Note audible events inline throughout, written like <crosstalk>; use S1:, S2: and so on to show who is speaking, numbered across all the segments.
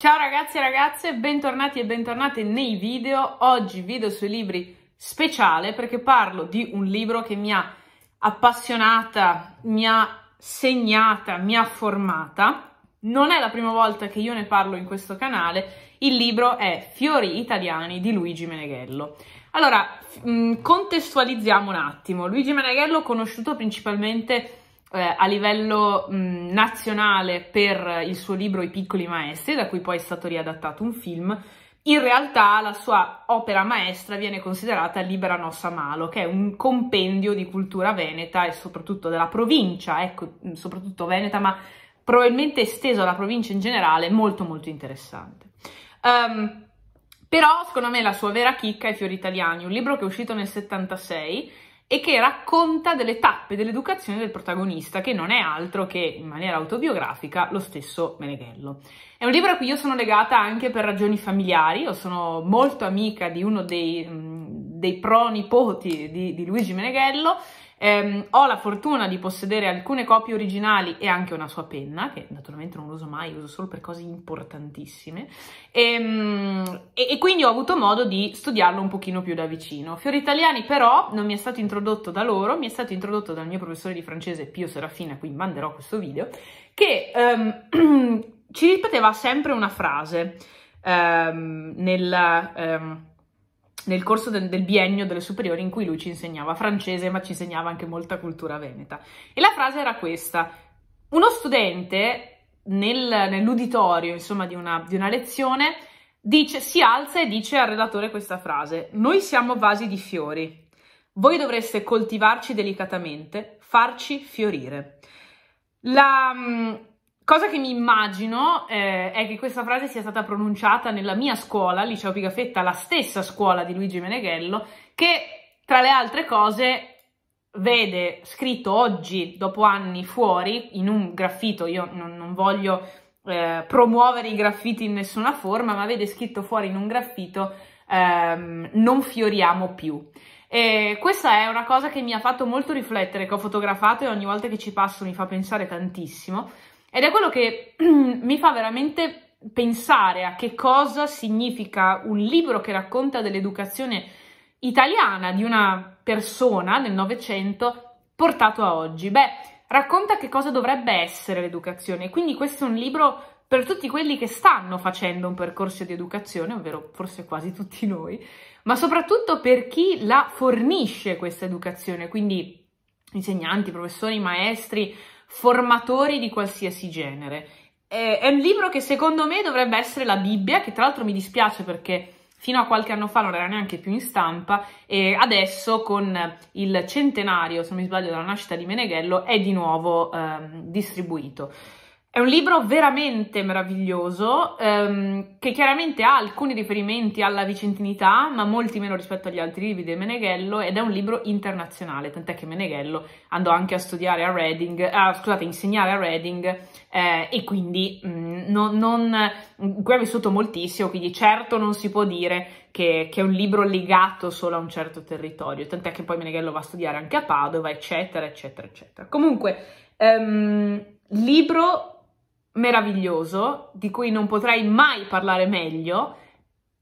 S1: Ciao ragazzi e ragazze, bentornati e bentornate nei video. Oggi video sui libri speciale perché parlo di un libro che mi ha appassionata, mi ha segnata, mi ha formata. Non è la prima volta che io ne parlo in questo canale, il libro è Fiori italiani di Luigi Meneghello. Allora, mm, contestualizziamo un attimo. Luigi Meneghello conosciuto principalmente eh, a livello mh, mm, nazionale per il suo libro I piccoli maestri, da cui poi è stato riadattato un film. In realtà la sua opera maestra viene considerata Libera Nossa Malo, che è un compendio di cultura veneta e soprattutto della provincia, ecco, mm, soprattutto veneta, ma probabilmente esteso alla provincia in generale, molto molto interessante. Um, però secondo me la sua vera chicca è Fiori Italiani, un libro che è uscito nel 76 e che racconta delle tappe dell'educazione del protagonista, che non è altro che in maniera autobiografica lo stesso Meneghello. È un libro a cui io sono legata anche per ragioni familiari, io sono molto amica di uno dei, mm, dei pronipoti di, di Luigi Meneghello Ehm, ho la fortuna di possedere alcune copie originali e anche una sua penna, che naturalmente non uso mai, uso solo per cose importantissime, ehm, e, e quindi ho avuto modo di studiarlo un pochino più da vicino. Fiori italiani però non mi è stato introdotto da loro, mi è stato introdotto dal mio professore di francese Pio Serafina, a cui manderò questo video, che um, <clears throat> ci ripeteva sempre una frase um, ehm, nel... Um, ehm, nel corso del, del, biennio delle superiori in cui lui ci insegnava francese, ma ci insegnava anche molta cultura veneta. E la frase era questa: uno studente nel, nell'uditorio, insomma, di una, di una lezione dice, si alza e dice al relatore questa frase: Noi siamo vasi di fiori. Voi dovreste coltivarci delicatamente, farci fiorire. La, mm, Cosa che mi immagino eh, è che questa frase sia stata pronunciata nella mia scuola, Liceo Pigafetta, la stessa scuola di Luigi Meneghello, che tra le altre cose vede scritto oggi, dopo anni fuori, in un graffito, io non, non voglio eh, promuovere i graffiti in nessuna forma, ma vede scritto fuori in un graffito ehm, non fioriamo più. E questa è una cosa che mi ha fatto molto riflettere, che ho fotografato e ogni volta che ci passo mi fa pensare tantissimo ed è quello che <clears throat> mi fa veramente pensare a che cosa significa un libro che racconta dell'educazione italiana di una persona nel Novecento portato a oggi. Beh, racconta che cosa dovrebbe essere l'educazione. Quindi questo è un libro per tutti quelli che stanno facendo un percorso di educazione, ovvero forse quasi tutti noi, ma soprattutto per chi la fornisce questa educazione, quindi insegnanti, professori, maestri, formatori di qualsiasi genere. Eh, è un libro che secondo me dovrebbe essere la Bibbia, che tra l'altro mi dispiace perché fino a qualche anno fa non era neanche più in stampa e adesso con il centenario, se non mi sbaglio, della nascita di Meneghello è di nuovo eh, distribuito. È un libro veramente meraviglioso, ehm, che chiaramente ha alcuni riferimenti alla vicentinità, ma molti meno rispetto agli altri libri di Meneghello, ed è un libro internazionale, tant'è che Meneghello andò anche a studiare a Reading, eh, scusate, a insegnare a Reading, eh, e quindi mh, mm, non, non, qui ha vissuto moltissimo, quindi certo non si può dire che, che, è un libro legato solo a un certo territorio, tant'è che poi Meneghello va a studiare anche a Padova, eccetera, eccetera, eccetera. Comunque, ehm, libro meraviglioso, di cui non potrei mai parlare meglio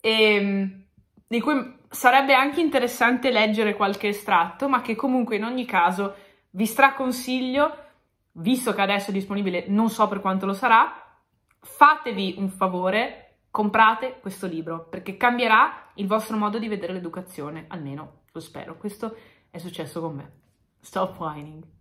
S1: e ehm, di cui sarebbe anche interessante leggere qualche estratto, ma che comunque in ogni caso vi straconsiglio, visto che adesso è disponibile, non so per quanto lo sarà, fatevi un favore, comprate questo libro, perché cambierà il vostro modo di vedere l'educazione, almeno lo spero. Questo è successo con me. Stop whining.